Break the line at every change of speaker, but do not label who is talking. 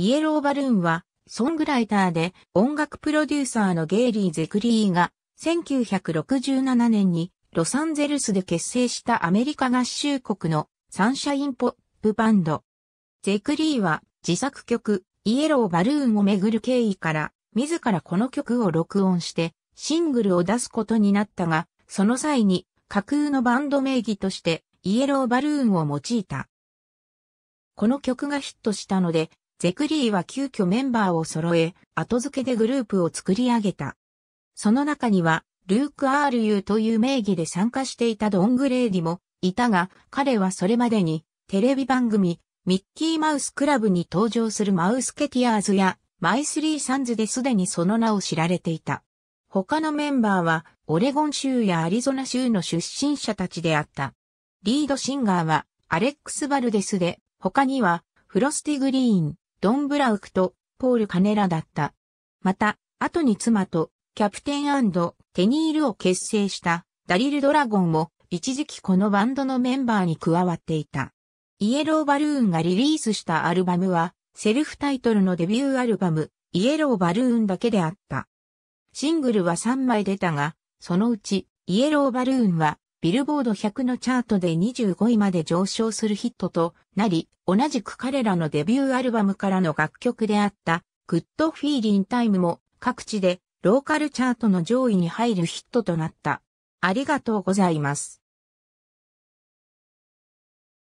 イエローバルーンは、ソングライターで音楽プロデューサーのゲイリー・ゼクリーが、1967年にロサンゼルスで結成したアメリカ合衆国のサンシャインポップバンド。ゼクリーは自作曲、イエローバルーンをめぐる経緯から、自らこの曲を録音して、シングルを出すことになったが、その際に架空のバンド名義として、イエローバルーンを用いた。この曲がヒットしたので、ゼクリーは急遽メンバーを揃え、後付けでグループを作り上げた。その中には、ルーク・アール・ユーという名義で参加していたドン・グレーディもいたが、彼はそれまでにテレビ番組ミッキーマウスクラブに登場するマウスケティアーズやマイスリーサンズですでにその名を知られていた。他のメンバーはオレゴン州やアリゾナ州の出身者たちであった。リードシンガーはアレックス・バルデスで他にはフロスティ・グリーン、ドン・ブラウクとポール・カネラだった。また、後に妻とキャプテンテニールを結成したダリル・ドラゴンも一時期このバンドのメンバーに加わっていた。イエロー・バルーンがリリースしたアルバムは、セルフタイトルのデビューアルバム、イエロー・バルーンだけであった。シングルは3枚出たが、そのうち、イエロー・バルーンはビルボード100のチャートで25位まで上昇するヒットとなり、同じく彼らのデビューアルバムからの楽曲であった、グッドフィーリンタイムも各地でローカルチャートの上位に入るヒットとなった。ありがとうございます。